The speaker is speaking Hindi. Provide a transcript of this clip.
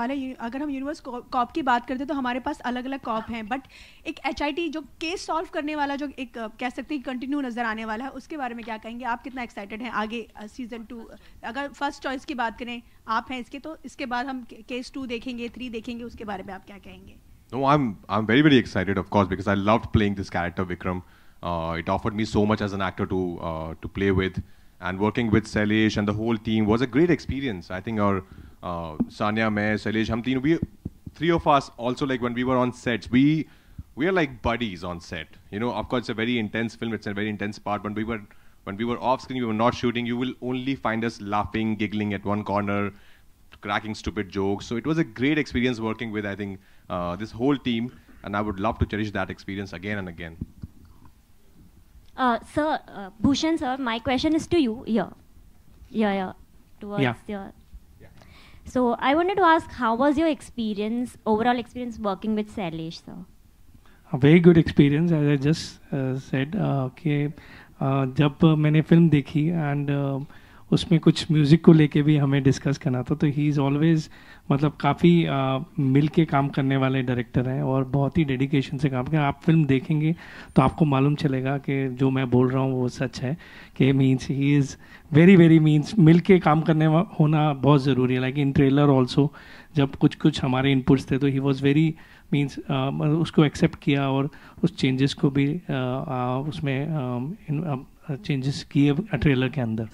वाला अगर हम यूनिवर्स कॉप की बात करते हैं तो हमारे पास अलग अलग कॉप हैं बट एक एच जो केस सॉल्व करने वाला जो एक कह सकते हैं कंटिन्यू नज़र आने वाला है उसके बारे में क्या कहेंगे आप कितना एक्साइटेड हैं आगे सीजन टू अगर फर्स्ट चॉइस की बात करें आप हैं इसके तो इसके बाद हम केस टू देखेंगे थ्री देखेंगे उसके बारे में आप क्या कहेंगे No, I'm I'm very very excited, of course, because I loved playing this character Vikram. Uh, it offered me so much as an actor to uh, to play with, and working with Selish and the whole team was a great experience. I think our Uh, Sanya, me, Salish, we three of us also like when we were on sets, we we are like buddies on set. You know, of course, it's a very intense film. It's a very intense part. When we were when we were off screen, we were not shooting. You will only find us laughing, giggling at one corner, cracking stupid jokes. So it was a great experience working with I think uh, this whole team, and I would love to cherish that experience again and again. Uh, sir, uh, Bhushan sir, my question is to you. Yeah, yeah, yeah. Towards yeah. your so I wanted to ask, how was your experience, overall experience working with Sailesh, sir? A very good experience, as I just uh, said. Uh, okay, uh, जब मैंने film देखी and uh, उसमें कुछ म्यूज़िक को लेके भी हमें डिस्कस करना था तो ही इज़ ऑलवेज़ मतलब काफ़ी मिल के काम करने वाले डायरेक्टर हैं और बहुत ही डेडिकेशन से काम करें आप फिल्म देखेंगे तो आपको मालूम चलेगा कि जो मैं बोल रहा हूँ वो सच है कि means he is very very means मिल के काम करने होना बहुत ज़रूरी है लाइक इन ट्रेलर ऑल्सो जब कुछ कुछ हमारे इनपुट्स थे तो ही वॉज़ वेरी मीन्स उसको एक्सेप्ट किया और उस चेंजेस को भी uh, uh, उसमें चेंजेस किए ट्रेलर के अंदर